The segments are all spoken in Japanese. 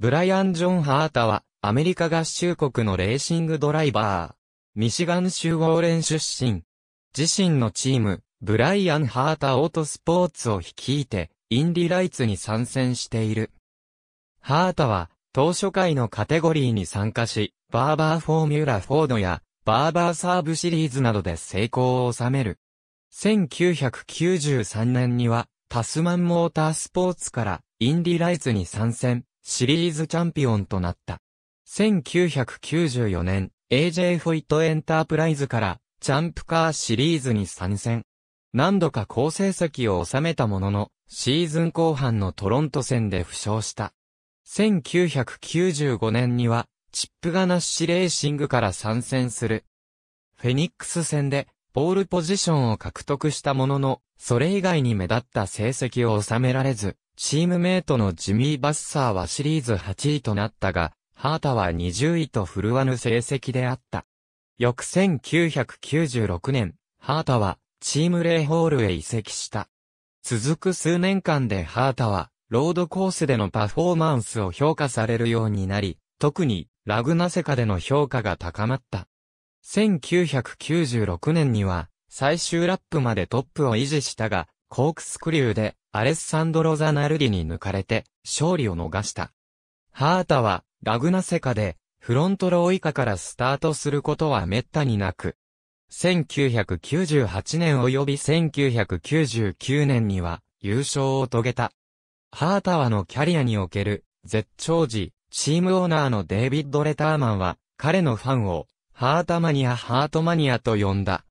ブライアン・ジョン・ハータは、アメリカ合衆国のレーシングドライバー。ミシガン州ウォーレン出身。自身のチーム、ブライアン・ハータ・オートスポーツを率いて、インディライツに参戦している。ハータは、当初回のカテゴリーに参加し、バーバーフォーミュラフォードや、バーバーサーブシリーズなどで成功を収める。1993年には、タスマンモータースポーツから、インディライツに参戦。シリーズチャンピオンとなった。1994年、AJ フォイトエンタープライズから、チャンプカーシリーズに参戦。何度か好成績を収めたものの、シーズン後半のトロント戦で負傷した。1995年には、チップガナッシュレーシングから参戦する。フェニックス戦で、ボールポジションを獲得したものの、それ以外に目立った成績を収められず、チームメイトのジミー・バッサーはシリーズ8位となったが、ハータは20位と振るわぬ成績であった。翌1996年、ハータはチームレイホールへ移籍した。続く数年間でハータは、ロードコースでのパフォーマンスを評価されるようになり、特にラグナセカでの評価が高まった。1996年には、最終ラップまでトップを維持したが、コークスクリューでアレッサンドロ・ザ・ナルディに抜かれて、勝利を逃した。ハータは、ラグナセカで、フロントロー以下からスタートすることは滅多になく、1998年及び1999年には優勝を遂げた。ハータはのキャリアにおける絶頂時、チームオーナーのデイビッド・レターマンは彼のファンをハータマニア・ハートマニアと呼んだ。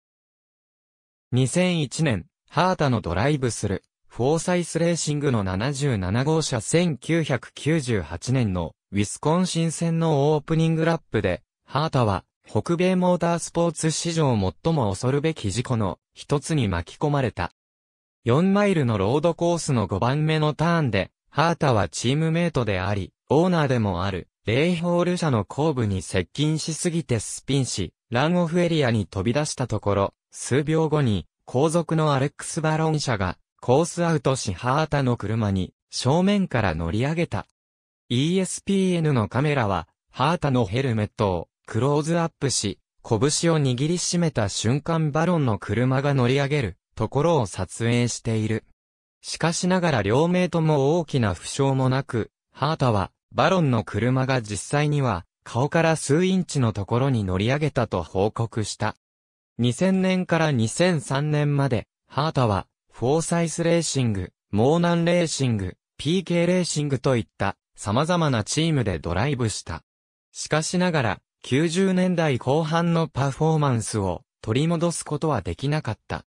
2001年、ハータのドライブするフォーサイスレーシングの77号車1998年のウィスコンシン戦のオープニングラップで、ハータは北米モータースポーツ史上最も恐るべき事故の一つに巻き込まれた。4マイルのロードコースの5番目のターンで、ハータはチームメイトであり、オーナーでもある、レイホール社の後部に接近しすぎてスピンし、ランオフエリアに飛び出したところ、数秒後に、後続のアレックス・バロン社がコースアウトしハータの車に正面から乗り上げた。ESPN のカメラは、ハータのヘルメットをクローズアップし、拳を握りしめた瞬間バロンの車が乗り上げるところを撮影している。しかしながら両名とも大きな負傷もなく、ハータはバロンの車が実際には顔から数インチのところに乗り上げたと報告した。2000年から2003年まで、ハータはフォーサイスレーシング、モーナンレーシング、PK レーシングといった様々なチームでドライブした。しかしながら、90年代後半のパフォーマンスを取り戻すことはできなかった。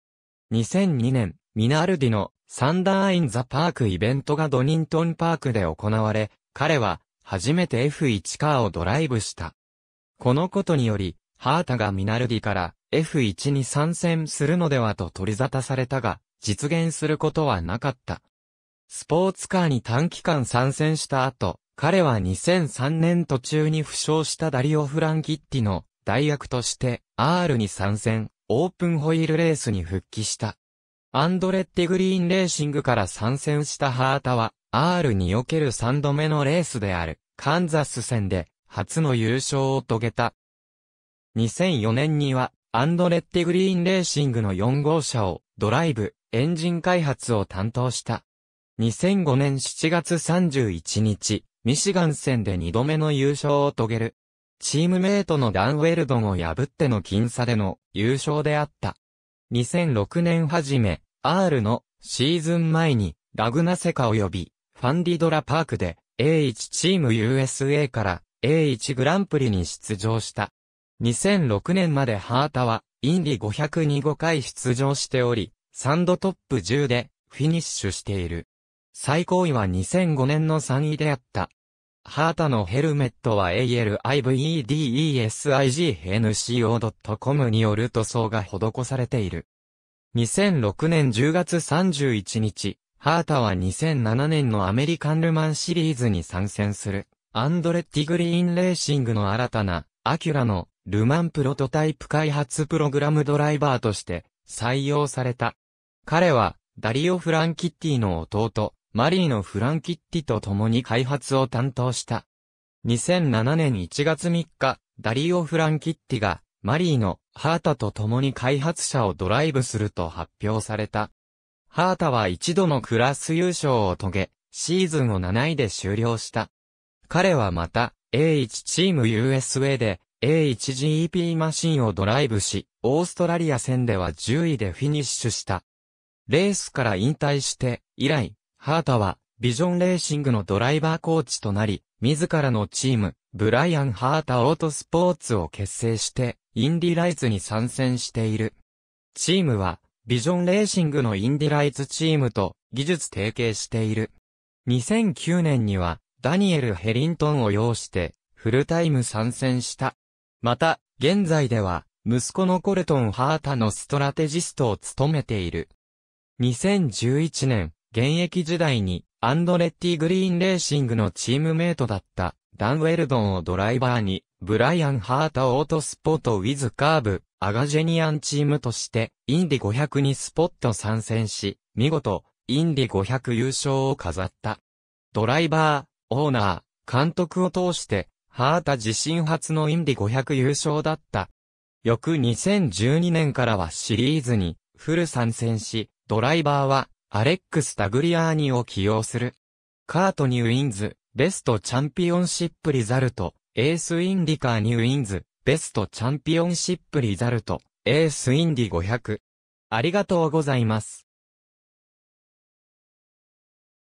2002年、ミナルディのサンダーインザパークイベントがドニントンパークで行われ、彼は初めて F1 カーをドライブした。このことにより、ハータがミナルディから F1 に参戦するのではと取り沙汰されたが、実現することはなかった。スポーツカーに短期間参戦した後、彼は2003年途中に負傷したダリオ・フランキッティの代役として R に参戦、オープンホイールレースに復帰した。アンドレッティ・グリーンレーシングから参戦したハータは R における3度目のレースであるカンザス戦で初の優勝を遂げた。2004年にはアンドレッティ・グリーンレーシングの4号車をドライブエンジン開発を担当した。2005年7月31日、ミシガン戦で2度目の優勝を遂げる。チームメイトのダン・ウェルドンを破っての僅差での優勝であった。2006年初め、R のシーズン前にラグナセカ及びファンディドラパークで A1 チーム USA から A1 グランプリに出場した。2006年までハータはインディ502 5回出場しており、3度トップ10でフィニッシュしている。最高位は2005年の3位であった。ハータのヘルメットは ALIVEDESIGNCO.com による塗装が施されている。2006年10月31日、ハータは2007年のアメリカンルマンシリーズに参戦する、アンドレッティグリーンレーシングの新たな、アキュラの、ルマンプロトタイプ開発プログラムドライバーとして、採用された。彼は、ダリオ・フランキッティの弟、マリーのフランキッティと共に開発を担当した。2007年1月3日、ダリオ・フランキッティが、マリーのハータと共に開発者をドライブすると発表された。ハータは一度のクラス優勝を遂げ、シーズンを7位で終了した。彼はまた、A1 チーム USA で、A1GEP マシンをドライブし、オーストラリア戦では10位でフィニッシュした。レースから引退して、以来、ハータは、ビジョンレーシングのドライバーコーチとなり、自らのチーム、ブライアン・ハータ・オートスポーツを結成して、インディライズに参戦している。チームは、ビジョンレーシングのインディライズチームと技術提携している。2009年には、ダニエル・ヘリントンを擁して、フルタイム参戦した。また、現在では、息子のコルトン・ハータのストラテジストを務めている。2011年、現役時代にアンドレッティ・グリーンレーシングのチームメイトだったダン・ウェルドンをドライバーに、ブライアン・ハータ・オートスポート・ウィズ・カーブ、アガジェニアンチームとして、インディ500にスポット参戦し、見事、インディ500優勝を飾った。ドライバー、オーナー、監督を通して、ハータ自身初のインディ500優勝だった。翌2012年からはシリーズに、フル参戦し、ドライバーは、アレックス・タグリアーニを起用する。カートニュウィンズ、ベストチャンピオンシップリザルト、エースインディカーニュウィンズ、ベストチャンピオンシップリザルト、エースインディ500。ありがとうございます。